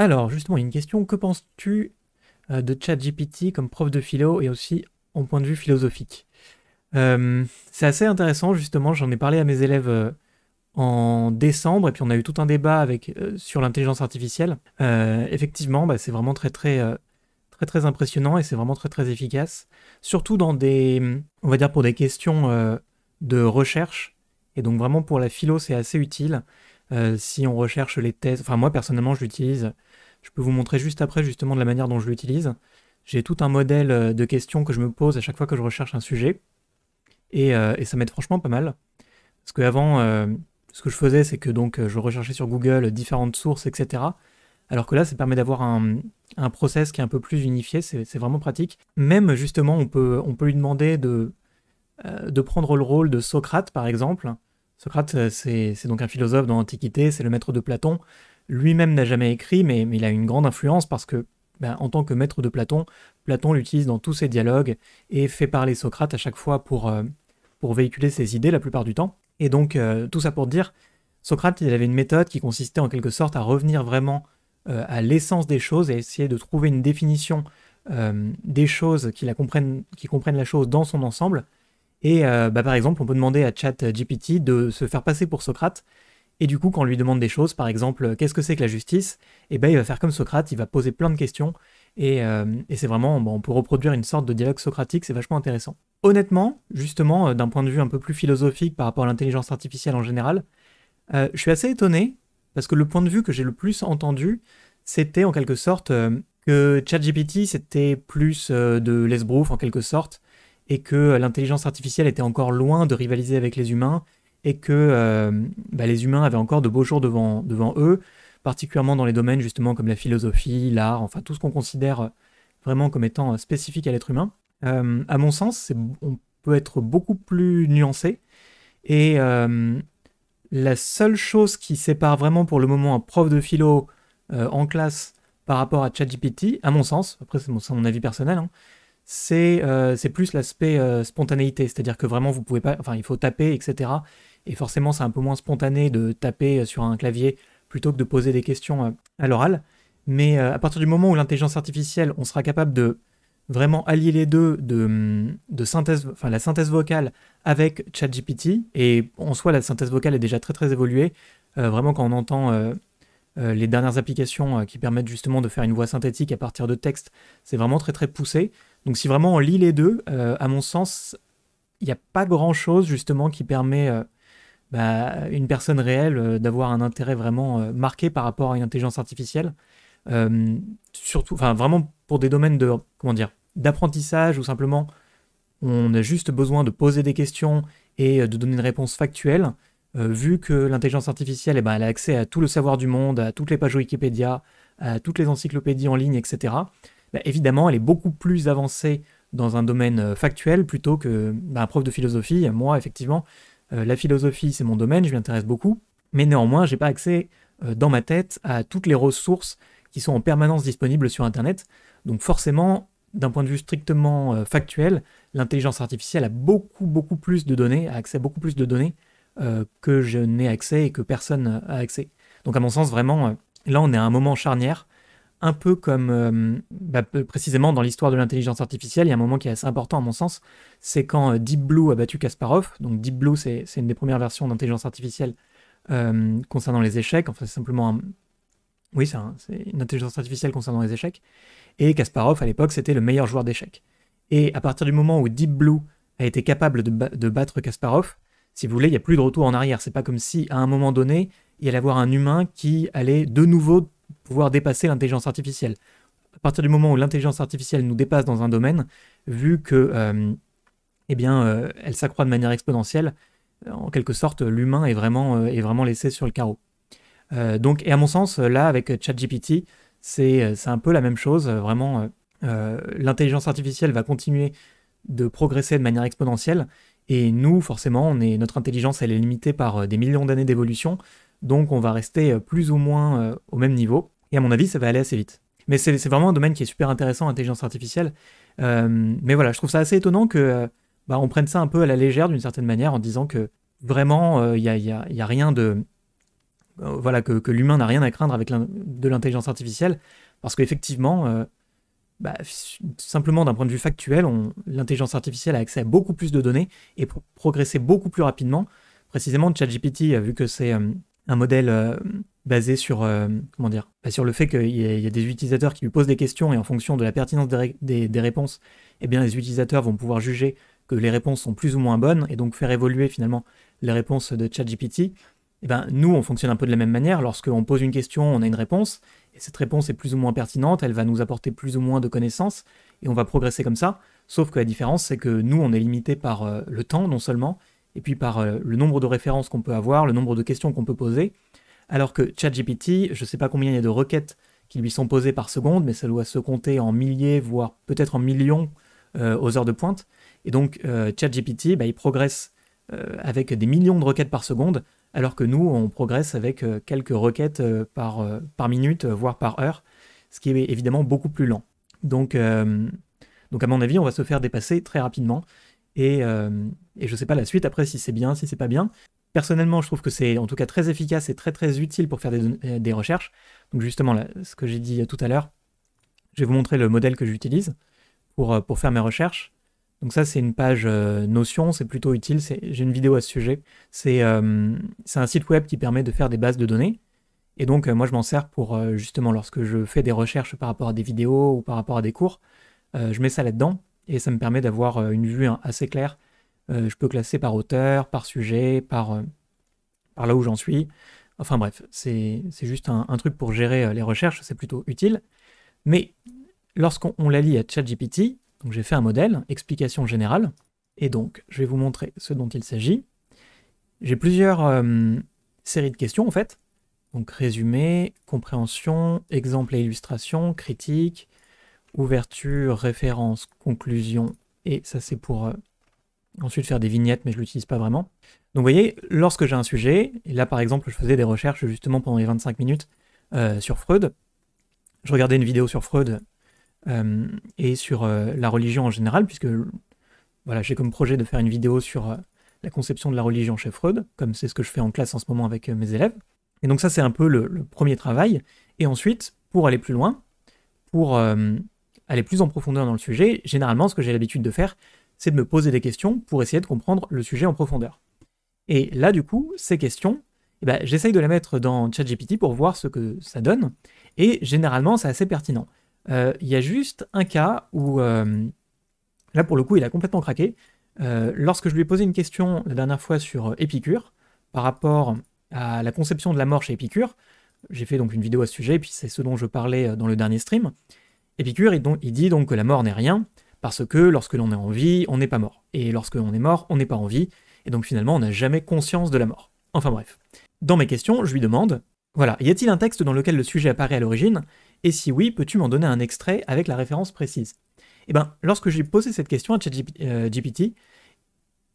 Alors, justement, une question. Que penses-tu euh, de ChatGPT comme prof de philo et aussi en point de vue philosophique euh, C'est assez intéressant, justement. J'en ai parlé à mes élèves euh, en décembre, et puis on a eu tout un débat avec, sur l'intelligence artificielle. effectivement, bah, c'est vraiment très très, très très impressionnant et c'est vraiment très très efficace, surtout dans des, on va dire pour des questions de recherche, et donc vraiment pour la philo c'est assez utile. si on recherche les thèses, enfin moi personnellement je l'utilise je peux vous montrer juste après justement de la manière dont je l'utilise. J'ai tout un modèle euh, de questions que je me pose à chaque fois que je recherche un sujet. Et, euh, ça m'aide franchement pas mal. Parce qu'avant, euh, ce que je faisais, c'est que donc je recherchais sur Google différentes sources, etc. Alors que là, ça permet d'avoir un, process qui est un peu plus unifié, c'est vraiment pratique. Même justement, on peut, on peut lui demander de, de prendre le rôle de Socrate, par exemple. Socrate, c'est donc un philosophe dans l'Antiquité, c'est le maître de Platon. Lui-même n'a jamais écrit, mais, il a une grande influence parce que, ben, en tant que maître de Platon, Platon l'utilise dans tous ses dialogues et fait parler Socrate à chaque fois pour, euh, pour véhiculer ses idées la plupart du temps. Et donc, euh, tout ça pour dire, Socrate, il avait une méthode qui consistait en quelque sorte à revenir vraiment euh, à l'essence des choses et essayer de trouver une définition des choses qui, la comprennent, qui comprennent la chose dans son ensemble. Et bah, par exemple, on peut demander à ChatGPT de se faire passer pour Socrate et du coup, quand on lui demande des choses, par exemple, euh, qu'est-ce que c'est que la justice Eh ben, il va faire comme Socrate, il va poser plein de questions. Et, euh, c'est vraiment, bon, on peut reproduire une sorte de dialogue socratique, c'est vachement intéressant. Honnêtement, justement, euh, d'un point de vue un peu plus philosophique par rapport à l'intelligence artificielle en général, je suis assez étonné, parce que le point de vue que j'ai le plus entendu, c'était en quelque sorte que ChatGPT, c'était plus de l'esbrouf en quelque sorte, et que l'intelligence artificielle était encore loin de rivaliser avec les humains, et que euh, bah, les humains avaient encore de beaux jours devant, devant eux, particulièrement dans les domaines justement comme la philosophie, l'art, enfin tout ce qu'on considère euh, vraiment comme étant euh, spécifique à l'être humain. à mon sens, on peut être beaucoup plus nuancé et la seule chose qui sépare vraiment pour le moment un prof de philo en classe par rapport à ChatGPT, à mon sens, après c'est mon, avis personnel, hein, c'est plus l'aspect spontanéité, c'est-à-dire que vraiment vous pouvez pas, enfin il faut taper, etc et forcément c'est un peu moins spontané de taper sur un clavier plutôt que de poser des questions euh, à l'oral. Mais euh, à partir du moment où l'intelligence artificielle, on sera capable de vraiment allier les deux, de, mm, de synthèse, enfin, la synthèse vocale avec ChatGPT, et en soi la synthèse vocale est déjà très très évoluée, euh, vraiment quand on entend... les dernières applications qui permettent justement de faire une voix synthétique à partir de textes, c'est vraiment très très poussé. Donc si vraiment on lit les deux, à mon sens, il n'y a pas grand-chose justement qui permet bah, une personne réelle, euh, d'avoir un intérêt vraiment euh, marqué par rapport à une intelligence artificielle, euh, surtout, enfin vraiment pour des domaines de, comment dire, d'apprentissage ou simplement on a juste besoin de poser des questions et de donner une réponse factuelle, vu que l'intelligence artificielle, eh ben, elle a accès à tout le savoir du monde, à toutes les pages Wikipédia, à toutes les encyclopédies en ligne, etc. Bah, évidemment, elle est beaucoup plus avancée dans un domaine factuel plutôt que bah, un prof de philosophie. Moi, effectivement, euh, la philosophie, c'est mon domaine, je m'intéresse beaucoup, mais néanmoins, j'ai pas accès euh, dans ma tête à toutes les ressources qui sont en permanence disponibles sur Internet. Donc forcément, d'un point de vue strictement euh, factuel, l'intelligence artificielle a beaucoup, beaucoup plus de données, a accès à beaucoup plus de données que je n'ai accès et que personne n'a accès. Donc à mon sens, vraiment, là, on est à un moment charnière un peu comme euh, bah, précisément dans l'histoire de l'intelligence artificielle, il y a un moment qui est assez important à mon sens, c'est quand euh, Deep Blue a battu Kasparov. Donc Deep Blue, c'est une des premières versions d'intelligence artificielle euh, concernant les échecs. Enfin, c'est simplement Oui, c'est une intelligence artificielle concernant les échecs. Et Kasparov, à l'époque, c'était le meilleur joueur d'échecs. Et à partir du moment où Deep Blue a été capable de, de battre Kasparov, si vous voulez, il n'y a plus de retour en arrière. C'est pas comme si, à un moment donné, il y allait avoir un humain qui allait de nouveau pouvoir dépasser l'intelligence artificielle. À partir du moment où l'intelligence artificielle nous dépasse dans un domaine, vu que euh, eh bien, euh, elle s'accroît de manière exponentielle, euh, en quelque sorte, l'humain est vraiment, est vraiment laissé sur le carreau. donc, et à mon sens, là, avec ChatGPT, c'est un peu la même chose. Vraiment, l'intelligence artificielle va continuer de progresser de manière exponentielle, et nous, forcément, on est, notre intelligence, elle est limitée par des millions d'années d'évolution donc on va rester euh, plus ou moins euh, au même niveau, et à mon avis ça va aller assez vite. Mais c'est vraiment un domaine qui est super intéressant, l'intelligence artificielle. Euh, mais voilà, je trouve ça assez étonnant que bah, on prenne ça un peu à la légère d'une certaine manière en disant que vraiment il n'y a, rien de voilà que, l'humain n'a rien à craindre avec de l'intelligence artificielle parce qu'effectivement bah, simplement d'un point de vue factuel l'intelligence artificielle a accès à beaucoup plus de données et pour progresser beaucoup plus rapidement précisément ChatGPT vu que c'est un modèle euh, basé sur, euh, comment dire, bah, sur le fait qu'il y, a des utilisateurs qui lui posent des questions et en fonction de la pertinence des, réponses, eh bien, les utilisateurs vont pouvoir juger que les réponses sont plus ou moins bonnes et donc faire évoluer finalement les réponses de ChatGPT. Eh ben, nous, on fonctionne un peu de la même manière. Lorsqu'on pose une question, on a une réponse, et cette réponse est plus ou moins pertinente, elle va nous apporter plus ou moins de connaissances, et on va progresser comme ça. Sauf que la différence, c'est que nous, on est limité par euh, le temps, non seulement, et puis par euh, le nombre de références qu'on peut avoir, le nombre de questions qu'on peut poser. Alors que ChatGPT, je ne sais pas combien il y a de requêtes qui lui sont posées par seconde, mais ça doit se compter en milliers, voire peut-être en millions euh, aux heures de pointe. Et donc euh, ChatGPT, bah, il progresse avec des millions de requêtes par seconde, alors que nous, on progresse avec quelques requêtes par, minute, voire par heure, ce qui est évidemment beaucoup plus lent. donc à mon avis, on va se faire dépasser très rapidement. Et, je euh, ne je sais pas la suite après si c'est bien, si c'est pas bien. Personnellement, je trouve que c'est en tout cas très efficace et très très utile pour faire des, euh, recherches. Donc justement, là, ce que j'ai dit euh, tout à l'heure, je vais vous montrer le modèle que j'utilise pour, pour faire mes recherches. Donc ça, c'est une page Notion, c'est plutôt utile, j'ai une vidéo à ce sujet. C'est un site web qui permet de faire des bases de données. Et donc, moi, je m'en sers pour, justement, lorsque je fais des recherches par rapport à des vidéos ou par rapport à des cours, je mets ça là-dedans et ça me permet d'avoir euh, une vue hein, assez claire. Euh, je peux classer par auteur, par sujet, par, euh, par là où j'en suis. Enfin bref, c'est juste un, truc pour gérer les recherches, c'est plutôt utile. Mais lorsqu'on la lit à ChatGPT, j'ai fait un modèle, explication générale, et donc je vais vous montrer ce dont il s'agit. J'ai plusieurs séries de questions en fait, donc résumé, compréhension, exemple et illustration, critique, ouverture, référence, conclusion, et ça c'est pour euh, ensuite faire des vignettes, mais je l'utilise pas vraiment. Donc vous voyez, lorsque j'ai un sujet, et là par exemple je faisais des recherches justement pendant les 25 minutes euh, sur Freud, je regardais une vidéo sur Freud euh, et sur la religion en général, puisque voilà, j'ai comme projet de faire une vidéo sur la conception de la religion chez Freud, comme c'est ce que je fais en classe en ce moment avec mes élèves. Et donc ça c'est un peu le, premier travail. Et ensuite, pour aller plus loin, pour aller plus en profondeur dans le sujet, généralement, ce que j'ai l'habitude de faire, c'est de me poser des questions pour essayer de comprendre le sujet en profondeur. Et là, du coup, ces questions, eh ben, j'essaye de les mettre dans ChatGPT pour voir ce que ça donne. Et généralement, c'est assez pertinent. Euh, il y a juste un cas où, euh, là, pour le coup, il a complètement craqué. Euh, lorsque je lui ai posé une question la dernière fois sur Épicure, par rapport à la conception de la mort chez Épicure, j'ai fait donc une vidéo à ce sujet, et puis c'est ce dont je parlais dans le dernier stream. Épicure, il, dit donc que la mort n'est rien, parce que lorsque l'on est en vie, on n'est pas mort. Et lorsque l'on est mort, on n'est pas en vie, et donc finalement on n'a jamais conscience de la mort. Enfin bref. Dans mes questions, je lui demande, voilà, y a-t-il un texte dans lequel le sujet apparaît à l'origine Et si oui, peux-tu m'en donner un extrait avec la référence précise Eh bien, lorsque j'ai posé cette question à ChatGPT, euh,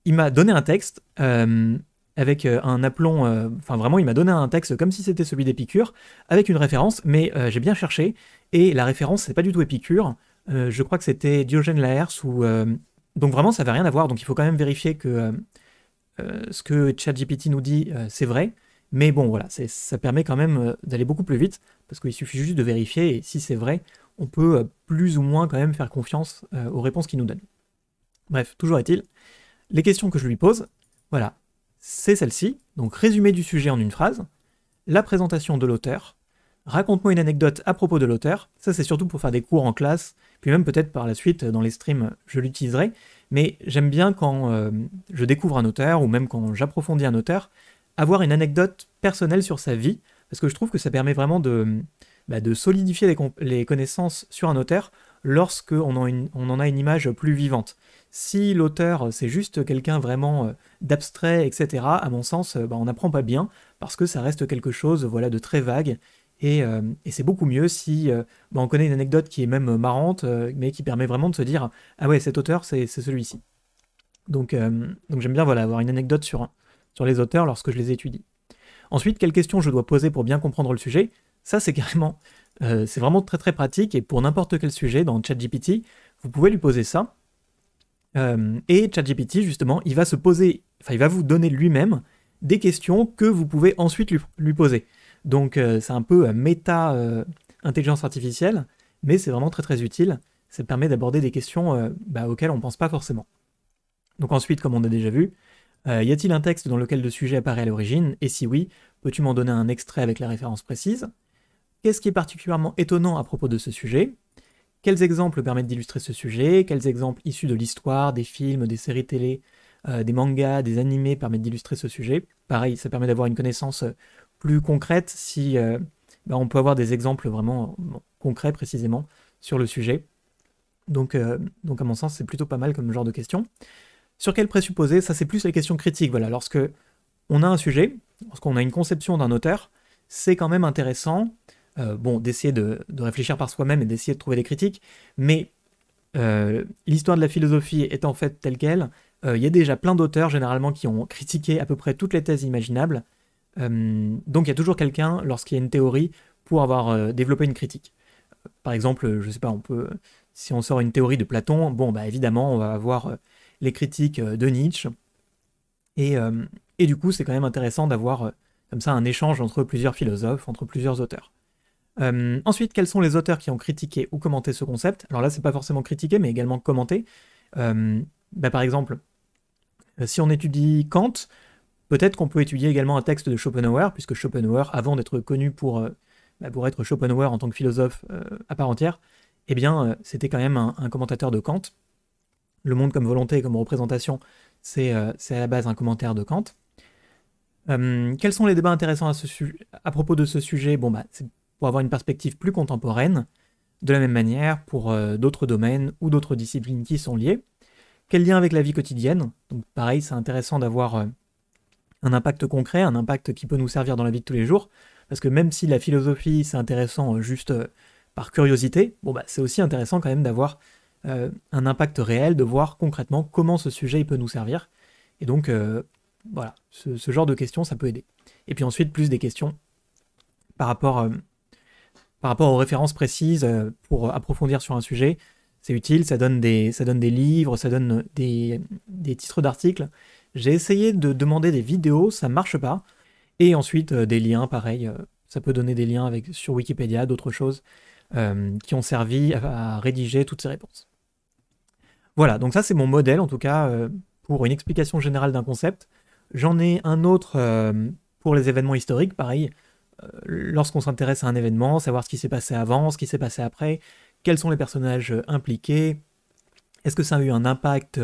il m'a donné un texte euh, avec euh, un aplomb, enfin vraiment, il m'a donné un texte comme si c'était celui d'Épicure, avec une référence, mais j'ai bien cherché, et la référence, c'est pas du tout Épicure. Euh, je crois que c'était Diogène Laërce ou. Euh, donc vraiment, ça n'avait rien à voir. Donc il faut quand même vérifier que euh, ce que ChatGPT nous dit, c'est vrai. Mais bon, voilà, ça permet quand même d'aller beaucoup plus vite parce qu'il suffit juste de vérifier et si c'est vrai, on peut plus ou moins quand même faire confiance aux réponses qu'il nous donne. Bref, toujours est-il, les questions que je lui pose, voilà, c'est celle-ci. Donc résumé du sujet en une phrase, la présentation de l'auteur, raconte-moi une anecdote à propos de l'auteur. Ça, c'est surtout pour faire des cours en classe, puis même peut-être par la suite dans les streams, je l'utiliserai. Mais j'aime bien quand euh, je découvre un auteur ou même quand j'approfondis un auteur, avoir une anecdote personnelle sur sa vie, parce que je trouve que ça permet vraiment de, bah, de solidifier les, connaissances sur un auteur lorsque on en, a une image plus vivante. Si l'auteur, c'est juste quelqu'un vraiment euh, d'abstrait, etc., à mon sens, bah, on n'apprend pas bien, parce que ça reste quelque chose voilà, de très vague, euh, et, c'est beaucoup mieux si euh, bah, on connaît une anecdote qui est même euh, marrante, mais qui permet vraiment de se dire Ah ouais, cet auteur, c'est celui-ci. Donc, j'aime bien avoir une anecdote sur, sur les auteurs lorsque je les étudie. Ensuite, quelles questions je dois poser pour bien comprendre le sujet Ça, c'est carrément, c'est vraiment très très pratique. Et pour n'importe quel sujet dans ChatGPT, vous pouvez lui poser ça. et ChatGPT, justement, il va se poser, enfin, il va vous donner lui-même des questions que vous pouvez ensuite lui, lui poser. Donc euh, c'est un peu euh, méta euh, intelligence artificielle, mais c'est vraiment très très utile. Ça permet d'aborder des questions bah, auxquelles on ne pense pas forcément. Donc ensuite, comme on a déjà vu, y a-t-il un texte dans lequel le sujet apparaît à l'origine Et si oui, peux-tu m'en donner un extrait avec la référence précise Qu'est-ce qui est particulièrement étonnant à propos de ce sujet quels exemples permettent d'illustrer ce sujet, quels exemples issus de l'histoire, des films, des séries télé, des mangas, des animés permettent d'illustrer ce sujet. Pareil, ça permet d'avoir une connaissance plus si euh, bah, on peut avoir des exemples vraiment concrets précisément sur le sujet. Donc, euh, donc à mon sens, c'est plutôt pas mal comme genre de question. Sur quel présupposé Ça, c'est plus les questions critiques. Voilà, lorsque on a un sujet, lorsqu'on a une conception d'un auteur, c'est quand même intéressant, euh, bon, d'essayer de, de, réfléchir par soi-même et d'essayer de trouver des critiques, mais l'histoire de la philosophie est en fait telle qu'elle, il y a déjà plein d'auteurs généralement qui ont critiqué à peu près toutes les thèses imaginables, euh, donc il y a toujours quelqu'un, lorsqu'il y a une théorie, pour avoir euh, développé une critique. Par exemple, je sais pas, on peut, si on sort une théorie de Platon, bon, bah évidemment, on va avoir euh, les critiques de Nietzsche. Et, du coup, c'est quand même intéressant d'avoir comme ça un échange entre plusieurs philosophes, entre plusieurs auteurs. ensuite, quels sont les auteurs qui ont critiqué ou commenté ce concept Alors là, c'est pas forcément critiqué, mais également commenté. Bah, par exemple, si on étudie Kant, Peut-être qu'on peut étudier également un texte de Schopenhauer, puisque Schopenhauer, avant d'être connu pour, euh, bah, pour être Schopenhauer en tant que philosophe euh, à part entière, eh bien, euh, c'était quand même un, commentateur de Kant. Le monde comme volonté comme représentation, c'est à la base un commentaire de Kant. quels sont les débats intéressants à, propos de ce sujet Bon, bah, c'est pour avoir une perspective plus contemporaine, de la même manière pour d'autres domaines ou d'autres disciplines qui sont liées. Quel lien avec la vie quotidienne Donc, pareil, c'est intéressant d'avoir un impact concret, un impact qui peut nous servir dans la vie de tous les jours. Parce que même si la philosophie, c'est intéressant euh, juste euh, par curiosité, bon bah, c'est aussi intéressant quand même d'avoir euh, un impact réel, de voir concrètement comment ce sujet il peut nous servir. Et donc, voilà, ce, genre de questions, ça peut aider. Et puis ensuite, plus des questions par rapport, par rapport aux références précises pour approfondir sur un sujet. C'est utile, ça donne, des, ça donne des livres, ça donne des, des titres d'articles, j'ai essayé de demander des vidéos, ça marche pas. Et ensuite, euh, des liens, pareil, euh, ça peut donner des liens avec, sur Wikipédia, d'autres choses euh, qui ont servi à, à, rédiger toutes ces réponses. Voilà, donc ça c'est mon modèle en tout cas pour une explication générale d'un concept. J'en ai un autre pour les événements historiques, pareil, lorsqu'on s'intéresse à un événement, savoir ce qui s'est passé avant, ce qui s'est passé après, quels sont les personnages impliqués, est-ce que ça a eu un impact,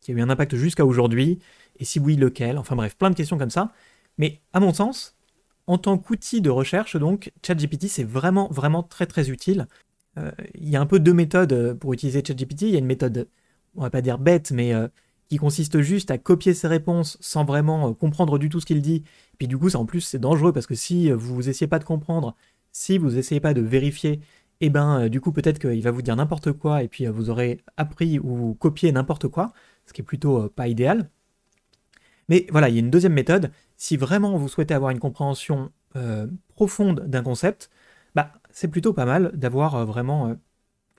qui a eu un impact jusqu'à aujourd'hui, et si oui, lequel Enfin bref, plein de questions comme ça. Mais à mon sens, en tant qu'outil de recherche, donc, ChatGPT, c'est vraiment, vraiment très, très utile. Euh, il y a un peu deux méthodes euh, pour utiliser ChatGPT. Il y a une méthode, on va pas dire bête, mais euh, qui consiste juste à copier ses réponses sans vraiment comprendre du tout ce qu'il dit. puis du coup, ça en plus, c'est dangereux parce que si vous, vous essayez pas de comprendre, si vous essayez pas de vérifier, et eh ben du coup, peut-être qu'il va vous dire n'importe quoi et puis vous aurez appris ou copié n'importe quoi, ce qui est plutôt pas idéal. Mais voilà, il y a une deuxième méthode. Si vraiment vous souhaitez avoir une compréhension euh, profonde d'un concept, bah, c'est plutôt pas mal d'avoir euh, vraiment euh,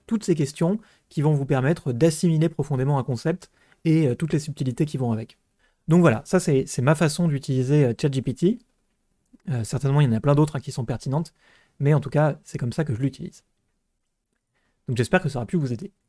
toutes ces questions qui vont vous permettre d'assimiler profondément un concept et toutes les subtilités qui vont avec. Donc voilà, ça c'est ma façon d'utiliser ChatGPT. certainement, il y en a plein d'autres hein, qui sont pertinentes, mais en tout cas, c'est comme ça que je l'utilise. Donc j'espère que ça aura pu vous aider.